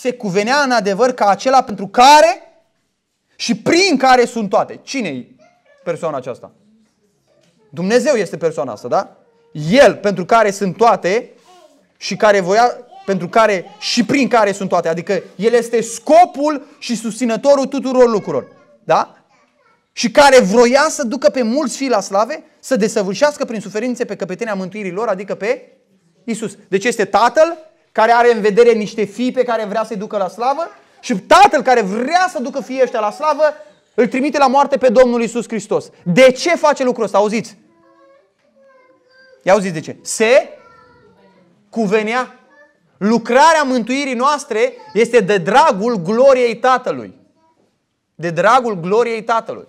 se cuvenea în adevăr ca acela pentru care și prin care sunt toate. Cine e persoana aceasta? Dumnezeu este persoana asta, da? El pentru care sunt toate și care voia, pentru care și prin care sunt toate. Adică El este scopul și susținătorul tuturor lucrurilor. Da? Și care vroia să ducă pe mulți fii la slave, să desăvârșească prin suferințe pe căpetenia mântuirii lor, adică pe Isus. Deci este Tatăl, care are în vedere niște fii pe care vrea să-i ducă la slavă și tatăl care vrea să ducă fiii ăștia la slavă îl trimite la moarte pe Domnul Isus Hristos. De ce face lucrul ăsta? Auziți? Ia auziți de ce. Se cuvenea. Lucrarea mântuirii noastre este de dragul gloriei Tatălui. De dragul gloriei Tatălui.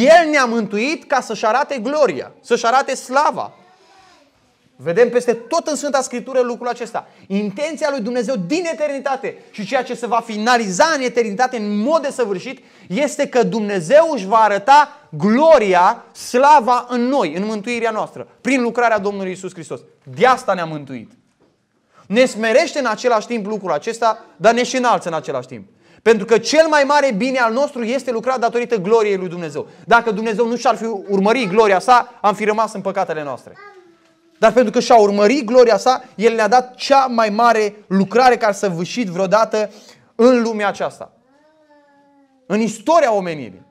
El ne-a mântuit ca să-și arate gloria, să-și arate slava, Vedem peste tot în Sfânta Scriptură lucrul acesta. Intenția lui Dumnezeu din eternitate și ceea ce se va finaliza în eternitate în mod desăvârșit este că Dumnezeu își va arăta gloria, slava în noi, în mântuirea noastră, prin lucrarea Domnului Isus Hristos. De asta ne-a mântuit. Ne smerește în același timp lucrul acesta, dar ne și înalță în același timp. Pentru că cel mai mare bine al nostru este lucrat datorită gloriei lui Dumnezeu. Dacă Dumnezeu nu și-ar fi urmărit gloria sa, am fi rămas în păcatele noastre. Dar pentru că și-a urmărit gloria sa, El ne-a dat cea mai mare lucrare care s-a vâșit vreodată în lumea aceasta. În istoria omenirii.